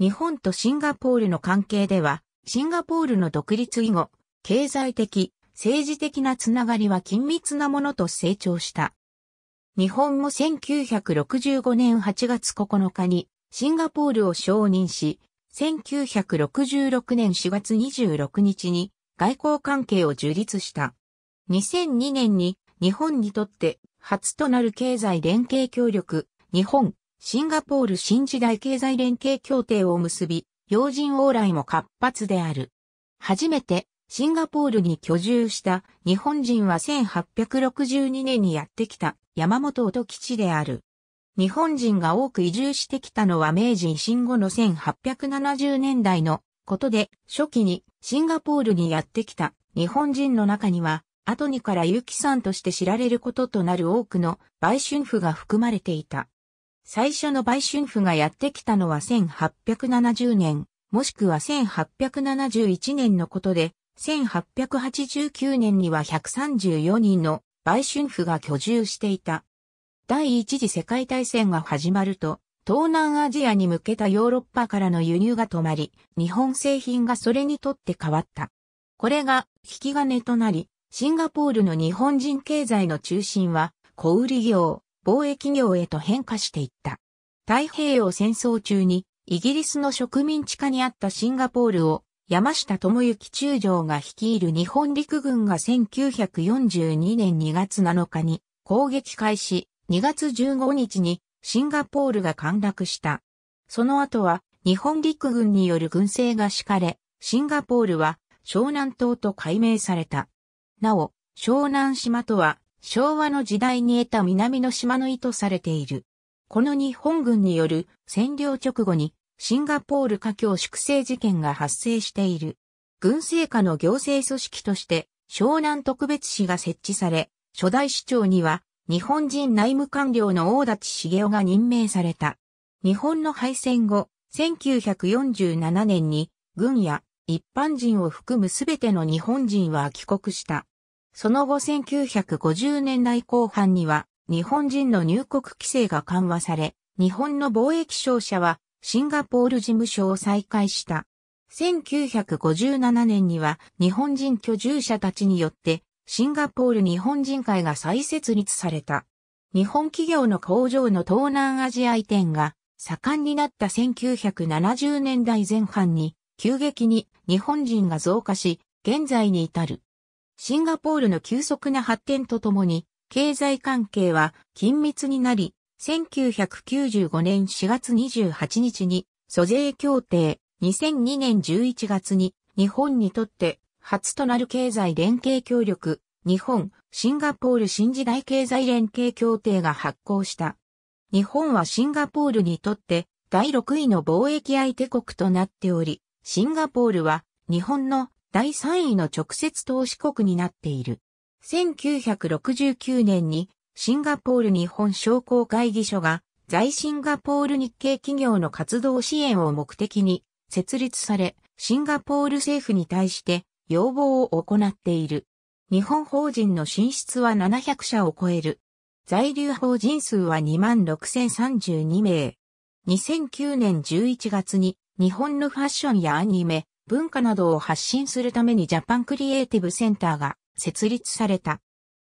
日本とシンガポールの関係では、シンガポールの独立以後、経済的、政治的なつながりは緊密なものと成長した。日本も1965年8月9日にシンガポールを承認し、1966年4月26日に外交関係を樹立した。2002年に日本にとって初となる経済連携協力、日本シンガポール新時代経済連携協定を結び、要人往来も活発である。初めてシンガポールに居住した日本人は1862年にやってきた山本音吉である。日本人が多く移住してきたのは明治維新後の1870年代のことで初期にシンガポールにやってきた日本人の中には後にから有機産として知られることとなる多くの売春婦が含まれていた。最初の売春婦がやってきたのは1870年、もしくは1871年のことで、1889年には134人の売春婦が居住していた。第一次世界大戦が始まると、東南アジアに向けたヨーロッパからの輸入が止まり、日本製品がそれにとって変わった。これが引き金となり、シンガポールの日本人経済の中心は小売業、貿易業へと変化していった。太平洋戦争中にイギリスの植民地下にあったシンガポールを山下智之中将が率いる日本陸軍が1942年2月7日に攻撃開始2月15日にシンガポールが陥落した。その後は日本陸軍による軍勢が敷かれ、シンガポールは湘南島と改名された。なお、湘南島とは昭和の時代に得た南の島の意図されている。この日本軍による占領直後にシンガポール華僑粛清事件が発生している。軍政下の行政組織として湘南特別市が設置され、初代市長には日本人内務官僚の大立茂雄が任命された。日本の敗戦後、1947年に軍や一般人を含むすべての日本人は帰国した。その後1950年代後半には日本人の入国規制が緩和され、日本の貿易商社はシンガポール事務所を再開した。1957年には日本人居住者たちによってシンガポール日本人会が再設立された。日本企業の工場の東南アジア移転が盛んになった1970年代前半に急激に日本人が増加し、現在に至る。シンガポールの急速な発展とともに、経済関係は緊密になり、1995年4月28日に、租税協定、2002年11月に、日本にとって初となる経済連携協力、日本、シンガポール新時代経済連携協定が発行した。日本はシンガポールにとって第6位の貿易相手国となっており、シンガポールは日本の第3位の直接投資国になっている。1969年にシンガポール日本商工会議所が在シンガポール日系企業の活動支援を目的に設立され、シンガポール政府に対して要望を行っている。日本法人の進出は700社を超える。在留法人数は26,032名。2009年11月に日本のファッションやアニメ、文化などを発信するためにジャパンクリエイティブセンターが設立された。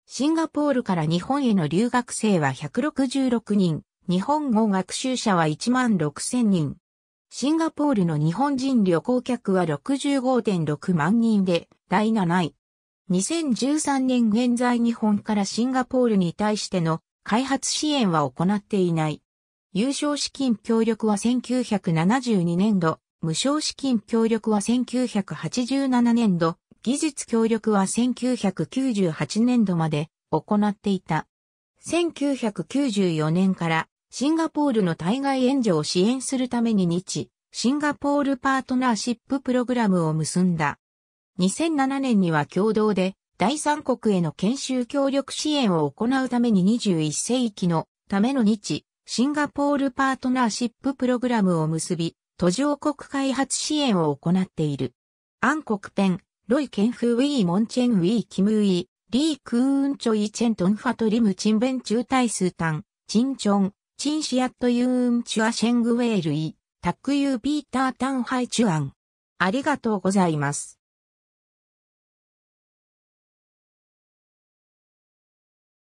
シンガポールから日本への留学生は166人、日本語学習者は1万6000人。シンガポールの日本人旅行客は65.6万人で第7位。2013年現在日本からシンガポールに対しての開発支援は行っていない。優勝資金協力は1972年度無償資金協力は1987年度、技術協力は1998年度まで行っていた。1994年からシンガポールの対外援助を支援するために日、シンガポールパートナーシッププログラムを結んだ。2007年には共同で第三国への研修協力支援を行うために21世紀のための日、シンガポールパートナーシッププログラムを結び、途上国開発支援を行っている。暗黒ペン、ロイ・ケンフウィー・モンチェンウィー・キムウィー、リー・クーン・チョイ・チェントン・ファトリム・チンベン・チュー・タイ・スータン、チン・チョン、チン・シアット・ユーン・チュア・シェング・ウェールイ、タック・ユー・ピーター・タン・ハイ・チュアン。ありがとうございます。